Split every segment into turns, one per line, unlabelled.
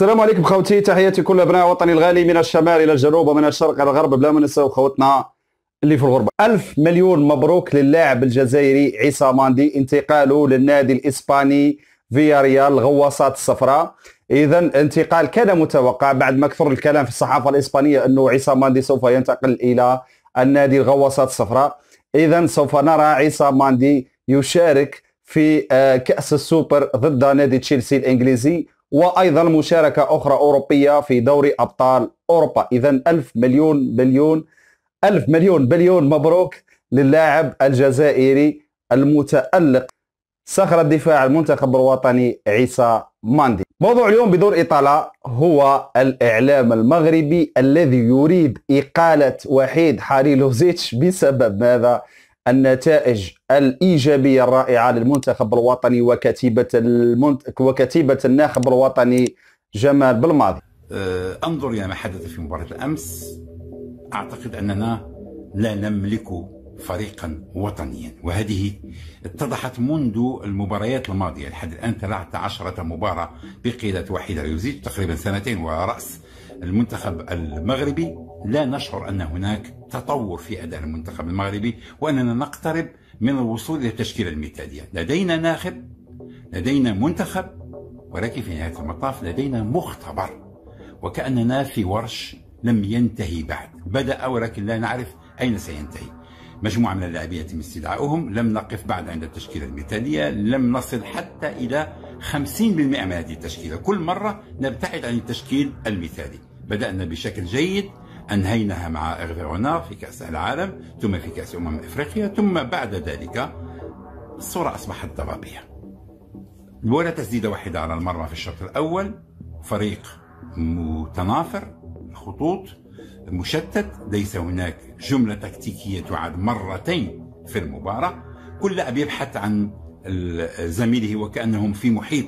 السلام عليكم خوتي تحياتي كل ابناء وطني الغالي من الشمال الى الجنوب ومن الشرق الى الغرب بلا ما ننساو خوتنا اللي في الغربه ألف مليون مبروك للاعب الجزائري عيسى ماندي انتقاله للنادي الاسباني فيا ريال الغواصات الصفراء اذا انتقال كان متوقع بعد ما كثر الكلام في الصحافه الاسبانيه انه عيسى ماندي سوف ينتقل الى النادي الغواصات الصفراء اذا سوف نرى عيسى ماندي يشارك في آه، كاس السوبر ضد نادي تشيلسي الانجليزي وايضا مشاركه اخرى اوروبيه في دوري ابطال اوروبا اذا ألف مليون بليون ألف مليون بليون مبروك للاعب الجزائري المتالق صخره دفاع المنتخب الوطني عيسى ماندي موضوع اليوم بدور اطاله هو الاعلام المغربي الذي يريد اقاله وحيد حاري لوزيتش بسبب ماذا النتائج الايجابيه الرائعه للمنتخب الوطني وكتيبه المنت... وكتيبه الناخب الوطني جمال بالماضي.
أه، انظر الى ما حدث في مباراه الامس اعتقد اننا لا نملك فريقا وطنيا وهذه اتضحت منذ المباريات الماضيه لحد الان 13 مباراه بقياده وحيد يزيد تقريبا سنتين وراس المنتخب المغربي لا نشعر أن هناك تطور في أداء المنتخب المغربي وأننا نقترب من الوصول إلى التشكيلة المثالية لدينا ناخب لدينا منتخب ولكن في نهاية المطاف لدينا مختبر وكأننا في ورش لم ينتهي بعد بدأ ولكن لا نعرف أين سينتهي مجموعة من اللاعبين يتم استدعاؤهم لم نقف بعد عند التشكيلة المثالية لم نصل حتى إلى 50% من هذه التشكيلة كل مرة نبتعد عن التشكيل المثالي بدأنا بشكل جيد أنهيناها مع إغفي عنا في كأس العالم ثم في كأس أمم إفريقيا ثم بعد ذلك الصورة أصبحت ضبابية ولا تسديدة واحدة على المرمى في الشوط الأول فريق متنافر خطوط مشتت ليس هناك جملة تكتيكية تعاد مرتين في المباراة كل أب يبحث عن زميله وكأنهم في محيط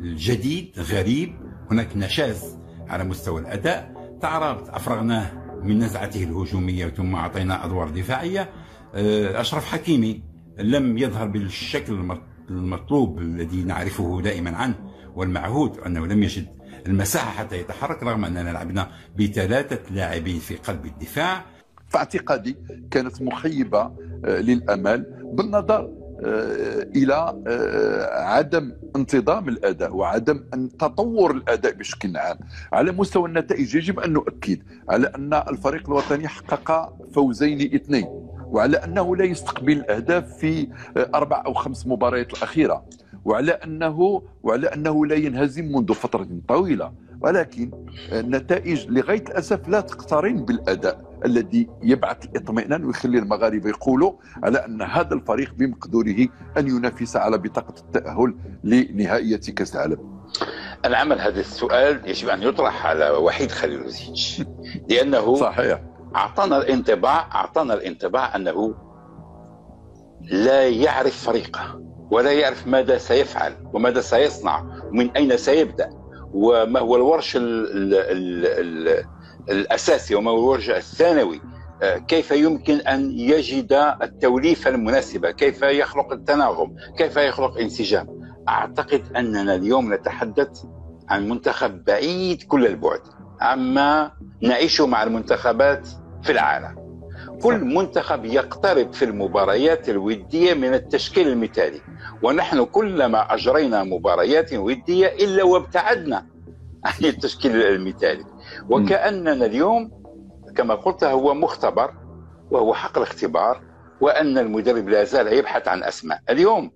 جديد غريب هناك نشاز على مستوى الأداء تعرض أفرغناه من نزعته الهجومية ثم أعطينا أدوار دفاعية آه، أشرف حكيمي لم يظهر بالشكل المطلوب الذي نعرفه دائما عنه والمعهود أنه لم يجد المساحة حتى يتحرك رغم أننا لعبنا بثلاثة لاعبين في قلب الدفاع في اعتقادي كانت مخيبة آه، للأمال بالنظر آه، الى آه، عدم انتظام الاداء وعدم ان تطور الاداء بشكل عام على مستوى النتائج يجب ان نؤكد على ان الفريق الوطني حقق فوزين اثنين وعلى انه لا يستقبل الاهداف في آه، اربع او خمس مباريات الاخيره وعلى انه وعلى انه لا ينهزم منذ فتره طويله ولكن النتائج لغايه الاسف لا تقترن بالاداء الذي يبعث الاطمئنان ويخلي المغاربه يقولوا على ان هذا الفريق بمقدوره ان ينافس على بطاقه التاهل لنهائيه كاس العالم. العمل هذا السؤال يجب ان يطرح على وحيد خليل وزيج لانه صحيح اعطانا الانطباع اعطانا الانطباع انه لا يعرف فريقه ولا يعرف ماذا سيفعل وماذا سيصنع ومن اين سيبدا وما هو الورش الـ الـ الـ الاساسي وما هو الورش الثانوي آه، كيف يمكن ان يجد التوليفه المناسبه كيف يخلق التناغم كيف يخلق انسجام اعتقد اننا اليوم نتحدث عن منتخب بعيد كل البعد عما نعيشه مع المنتخبات في العالم كل منتخب يقترب في المباريات الودية من التشكيل المثالي ونحن كلما أجرينا مباريات ودية إلا وابتعدنا عن التشكيل المثالي وكأننا اليوم كما قلت هو مختبر وهو حق الاختبار وأن المدرب لا زال يبحث عن أسماء اليوم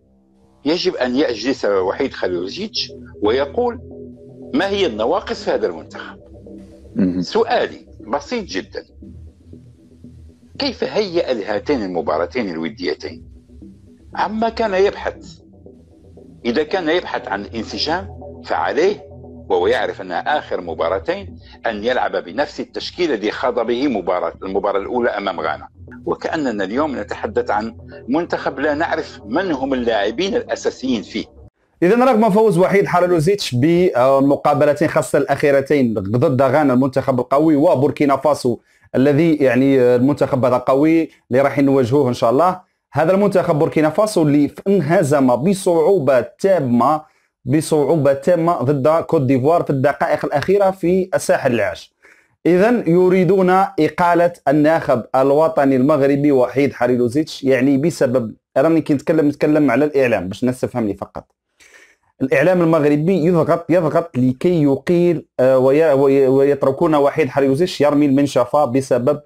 يجب أن يجلس وحيد خليلوزيتش ويقول ما هي النواقص في هذا المنتخب سؤالي بسيط جدا كيف هيأ لهاتين المباراتين الوديتين عما كان يبحث إذا كان يبحث عن الانسجام فعليه وهو يعرف أنها آخر مباراتين أن يلعب بنفس التشكيل الذي خاض به مباراة المباراة الأولى أمام غانا وكأننا اليوم نتحدث عن منتخب لا نعرف من هم اللاعبين الأساسيين فيه اذا
رغم فوز وحيد حرلوزيتش بمقابلتين خاصه الاخيرتين ضد غانا المنتخب القوي وبوركينا فاسو الذي يعني المنتخب هذا قوي اللي راح نواجهوه ان شاء الله هذا المنتخب بوركينا فاسو اللي انهزم بصعوبه تامه بصعوبه تامه ضد كوت ديفوار في الدقائق الاخيره في الساحل العاج اذا يريدون اقاله الناخب الوطني المغربي وحيد حريلوزيتش يعني بسبب راني كنتكلم نتكلم على الاعلام باش الناس تفهمني فقط الإعلام المغربي يضغط يضغط لكي يقيل آه، ويتركون وحيد حريوزيش يرمي المنشفة بسبب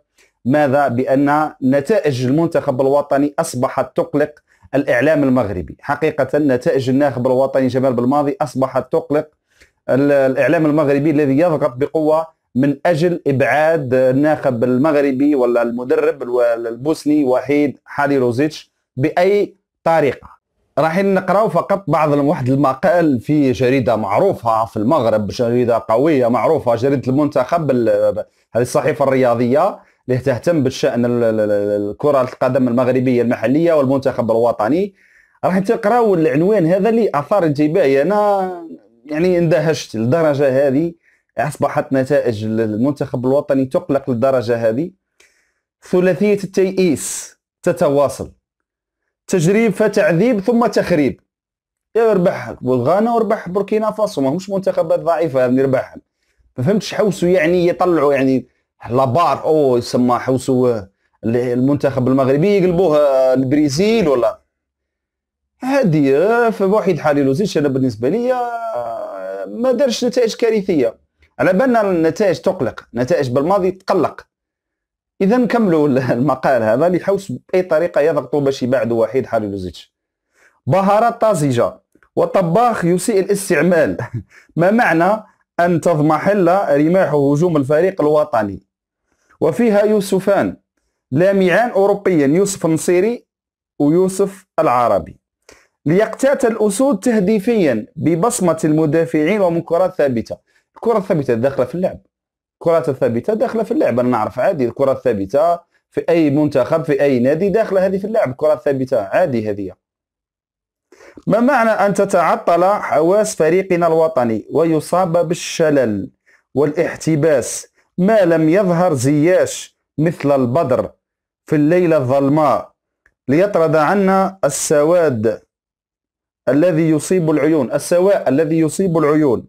ماذا بأن نتائج المنتخب الوطني أصبحت تقلق الإعلام المغربي حقيقة نتائج الناخب الوطني جمال بالماضي أصبحت تقلق الإعلام المغربي الذي يضغط بقوة من أجل إبعاد الناخب المغربي ولا المدرب البوسني وحيد حالي روزيتش بأي طريقة راح نقراو فقط بعض واحد المقال في جريده معروفه في المغرب جريده قويه معروفه جريده المنتخب هذه الصحيفه الرياضيه اللي تهتم بالشان كره القدم المغربيه المحليه والمنتخب الوطني راح تقراو العنوان هذا اللي اثار انتباهي انا يعني اندهشت للدرجه هذه اصبحت نتائج المنتخب الوطني تقلق للدرجه هذه ثلاثيه التيئيس تتواصل تجريب فتعذيب ثم تخريب يربح ربح بلغانا وربح بوركينا فاسو ماهمش منتخبات ضعيفه هذه ربحها ما فهمتش حوسو يعني يطلعوا يعني لابار او يسمى حوسو آه، المنتخب المغربي يقلبوه البرازيل ولا هادي آه، فوحيد حالي لوزيتش انا بالنسبه لي آه، ما دارش نتائج كارثيه على بالنا النتائج تقلق نتائج بالماضي تقلق اذا نكملوا المقال هذا اللي حوس باي طريقه يضغطوا باش يبعدوا وحيد حاليلوزيتش بهارات طازجه وطباخ يسيء الاستعمال ما معنى ان تضمحل رماح هجوم الفريق الوطني وفيها يوسفان لامعان اوروبيا يوسف النصيري ويوسف العربي ليقتاتل الاسود تهديفيا ببصمه المدافعين ومن كرات ثابته الكره الثابته داخله في اللعب الكرات الثابته داخله في اللعب انا نعرف عادي الكره الثابته في اي منتخب في اي نادي داخله هذه في اللعب الكره الثابته عادي هذه ما معنى ان تتعطل حواس فريقنا الوطني ويصاب بالشلل والاحتباس ما لم يظهر زياش مثل البدر في الليله الظلماء ليطرد عنا السواد الذي يصيب العيون السواء الذي يصيب العيون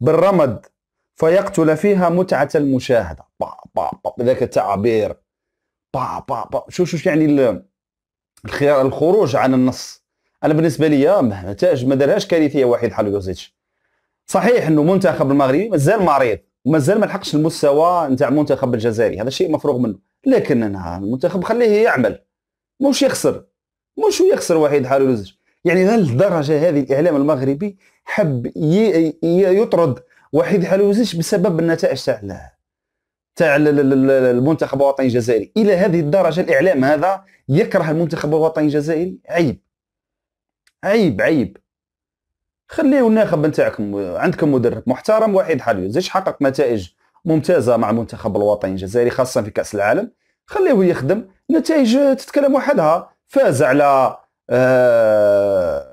بالرمد فيقتل فيها متعة المشاهدة با با با ذاك التعبير با با با شو شو يعني الخيار الخروج عن النص انا بالنسبه لي ما ما دارهاش كارثيه واحد حلو يوزيتش صحيح انه منتخب المغربي مازال مريض ومازال ما لحقش المستوى نتاع المنتخب الجزائري هذا شيء مفروغ منه لكن انا المنتخب خليه يعمل مش يخسر مش يخسر واحد حلو يوزيتش يعني للدرجه هذه الاعلام المغربي حب يطرد وحيد حلوزيش بسبب النتائج تاع تاع المنتخب الوطني الجزائري الى هذه الدرجه الاعلام هذا يكره المنتخب الوطني الجزائري عيب عيب عيب خليه الناخب نتاعكم عندكم مدرب محترم وحيد حلوزيش حقق نتائج ممتازه مع المنتخب الوطني الجزائري خاصه في كاس العالم خليه يخدم نتائج تتكلم وحدها فاز على آه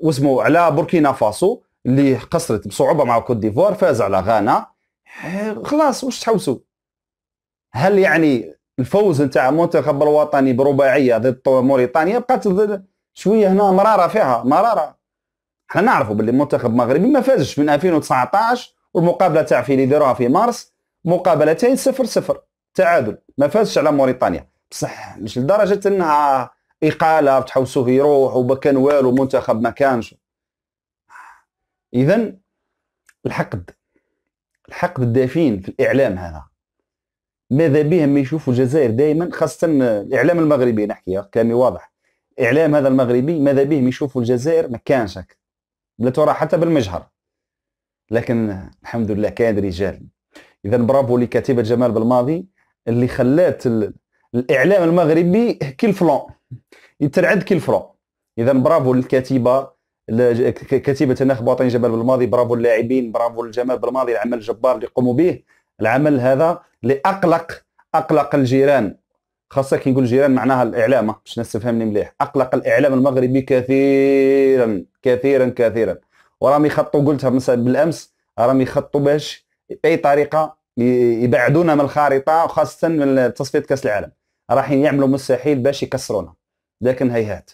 واسمه على بوركينا فاسو اللي قصرت بصعوبه مع كوت ديفوار فاز على غانا خلاص واش تحوسوا هل يعني الفوز نتاع المنتخب الوطني برباعيه ضد موريتانيا بقات شويه هنا مراره فيها مراره احنا نعرفوا باللي المنتخب المغربي ما فازش من 2019 والمقابله تاع في اللي في مارس مقابلتين صفر صفر تعادل ما فازش على موريتانيا بصح مش لدرجه انها اقاله تحوسوه يروح وما كان والو منتخب ما كانش اذا الحقد الحقد الدفين في الاعلام هذا ماذا بهم ما يشوفوا الجزائر دائما خاصه الاعلام المغربي نحكي كلامي واضح الاعلام هذا المغربي ماذا بهم ما يشوفوا الجزائر ما كانش لا ترى حتى بالمجهر لكن الحمد لله كاين رجال اذا برافو لكاتبه جمال بالماضي اللي خلات الاعلام المغربي كل فلون يترعد كل فلون اذا برافو للكاتبه كتيبه تناخ باطن جبل بالماضي برافو اللاعبين برافو الجمال بالماضي العمل الجبار اللي قاموا به العمل هذا اللي اقلق اقلق الجيران خاصه كي نقول جيران معناها الاعلام باش الناس تفهمني مليح اقلق الاعلام المغربي كثيرا كثيرا كثيرا وراهم يخطوا قلتها بالامس راهم يخطوا باش باي طريقه يبعدونا من الخارطه وخاصه من تصفيه كاس العالم راح يعملوا مستحيل باش يكسرونا لكن هيهات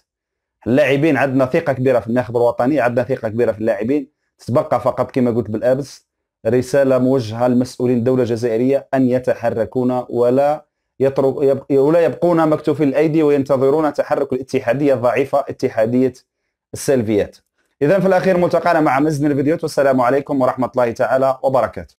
اللاعبين عندنا ثقه كبيره في الناخب الوطني عندنا ثقه كبيره في اللاعبين تتبقى فقط كما قلت بالامس رساله موجهه للمسؤولين الدوله الجزائريه ان يتحركون ولا يترك ولا يبقون مكتوفي الايدي وينتظرون تحرك الاتحاديه الضعيفه اتحاديه السلفيات اذا في الاخير ملتقانا مع مزن الفيديوهات والسلام عليكم ورحمه الله تعالى وبركاته